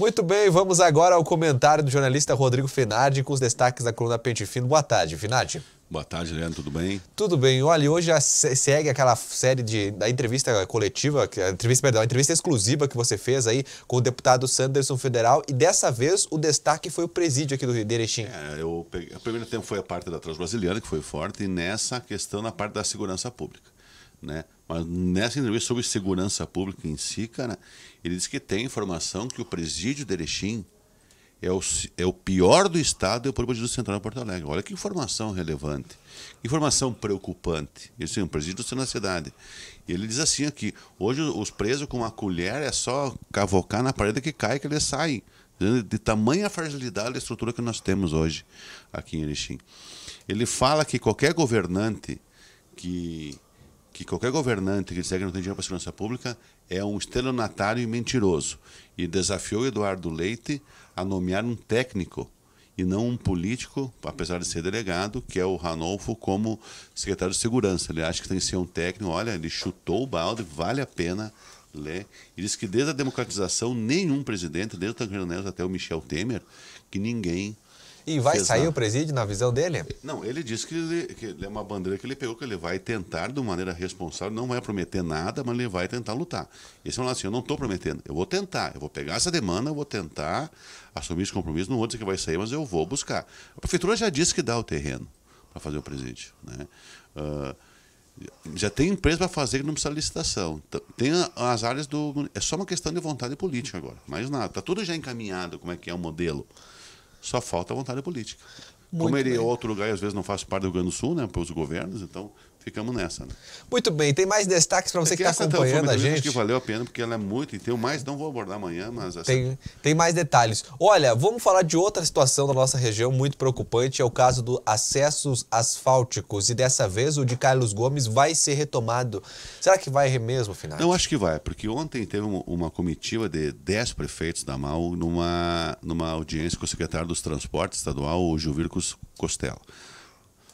Muito bem, vamos agora ao comentário do jornalista Rodrigo Finardi com os destaques da coluna Pente Fino. Boa tarde, Finardi. Boa tarde, Leandro, tudo bem? Tudo bem. Olha, hoje segue aquela série de, da entrevista coletiva, entrevista, perdão, entrevista exclusiva que você fez aí com o deputado Sanderson Federal e dessa vez o destaque foi o presídio aqui do Rio de Erechim. É, eu peguei, a primeira tempo foi a parte da Transbrasiliana, que foi forte, e nessa questão na parte da segurança pública né? Mas nessa entrevista sobre segurança pública em si, cara, ele diz que tem informação que o presídio de Erechim é o, é o pior do Estado e o presídio central de Porto Alegre. Olha que informação relevante. Informação preocupante. Isso é um presídio na cidade. E ele diz assim aqui, hoje os presos com uma colher é só cavocar na parede que cai que eles saem. De tamanha fragilidade da estrutura que nós temos hoje aqui em Erechim. Ele fala que qualquer governante que que qualquer governante que disser que não tem dinheiro para a segurança pública é um estelionatário e mentiroso. E desafiou Eduardo Leite a nomear um técnico e não um político, apesar de ser delegado, que é o Ranolfo, como secretário de segurança. Ele acha que tem que ser um técnico. Olha, ele chutou o balde, vale a pena ler. E diz que desde a democratização, nenhum presidente, desde o Tancredo Neves até o Michel Temer, que ninguém e vai Exato. sair o presídio na visão dele? Não, ele disse que, ele, que ele é uma bandeira que ele pegou, que ele vai tentar de maneira responsável, não vai prometer nada, mas ele vai tentar lutar. Esse é um assim, eu não estou prometendo, eu vou tentar, eu vou pegar essa demanda, eu vou tentar assumir esse compromisso, não vou dizer que vai sair, mas eu vou buscar. A prefeitura já disse que dá o terreno para fazer o presídio. Né? Uh, já tem empresa para fazer que não precisa licitação. Tem as áreas do. É só uma questão de vontade política agora, mais nada. Está tudo já encaminhado como é que é o modelo. Só falta vontade política. Muito Como ele é bem. é outro lugar e às vezes não faz parte do Rio Grande do Sul, né, para os governos, então ficamos nessa. Né? Muito bem, tem mais destaques para você é que está acompanhando a gente. Acho que valeu a pena, porque ela é muito, e tem mais, não vou abordar amanhã, mas... Essa... Tem, tem mais detalhes. Olha, vamos falar de outra situação da nossa região muito preocupante, é o caso dos acessos asfálticos, e dessa vez o de Carlos Gomes vai ser retomado. Será que vai mesmo, final? Eu acho que vai, porque ontem teve uma comitiva de 10 prefeitos da MAU numa, numa audiência com o secretário dos Transportes Estadual, o Gilvir Costela.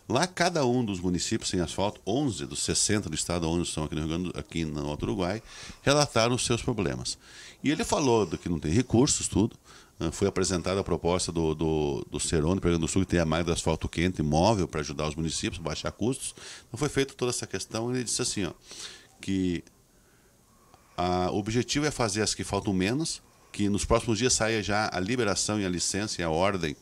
Lá, cada um dos municípios sem asfalto, 11 dos 60 do estado, 11 estão aqui no, Rio Grande, aqui no Alto Uruguai, relataram os seus problemas. E ele falou do que não tem recursos, tudo. Né, foi apresentada a proposta do, do, do Cerone, do Rio Grande do Sul, que tem a máquina do asfalto quente móvel para ajudar os municípios, baixar custos. Então foi feita toda essa questão e ele disse assim, ó, que a, o objetivo é fazer as que faltam menos, que nos próximos dias saia já a liberação e a licença e a ordem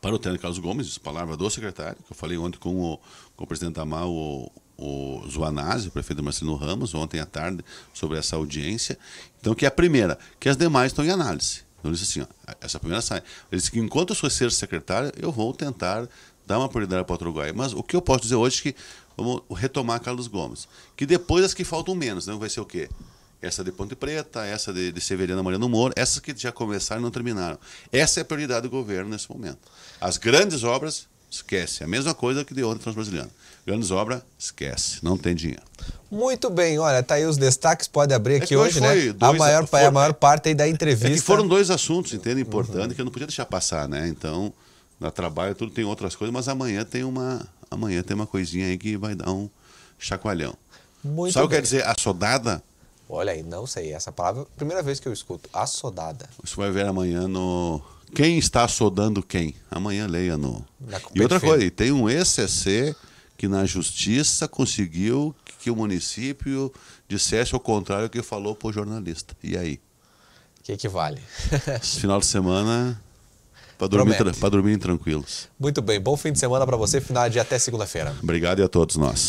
para o técnico Carlos Gomes, palavra do secretário, que eu falei ontem com o, com o presidente Amar, o, o Zuanazzi, o prefeito Marcelo Ramos, ontem à tarde, sobre essa audiência. Então, que é a primeira, que as demais estão em análise. Então, ele disse assim, ó, essa primeira sai. Ele disse que enquanto eu sou ser secretário, eu vou tentar dar uma prioridade para o Uruguai. Mas o que eu posso dizer hoje é que vamos retomar Carlos Gomes, que depois as que faltam menos, né? vai ser o quê? essa de Ponte Preta, essa de, de Severiana Mariano Moro, essas que já começaram e não terminaram. Essa é a prioridade do governo nesse momento. As grandes obras, esquece. A mesma coisa que de ontem transbrasiliana. Grandes obras, esquece. Não tem dinheiro. Muito bem, olha, tá aí os destaques, pode abrir é aqui hoje, hoje né? Dois, a, maior, a maior parte aí da entrevista. É que foram dois assuntos, entende? Importante, uhum. que eu não podia deixar passar, né? Então, na trabalho, tudo tem outras coisas, mas amanhã tem uma. Amanhã tem uma coisinha aí que vai dar um chacoalhão. Muito Sabe o que quer dizer? A soldada Olha aí, não sei. Essa palavra, primeira vez que eu escuto, assodada. Você vai ver amanhã no. Quem está assodando quem? Amanhã leia no. E outra coisa, tem um ECC que na justiça conseguiu que o município dissesse o contrário que falou para o jornalista. E aí? O que, que vale? Final de semana. Para dormir, dormir tranquilos. Muito bem, bom fim de semana para você, final de até segunda-feira. Obrigado e a todos nós.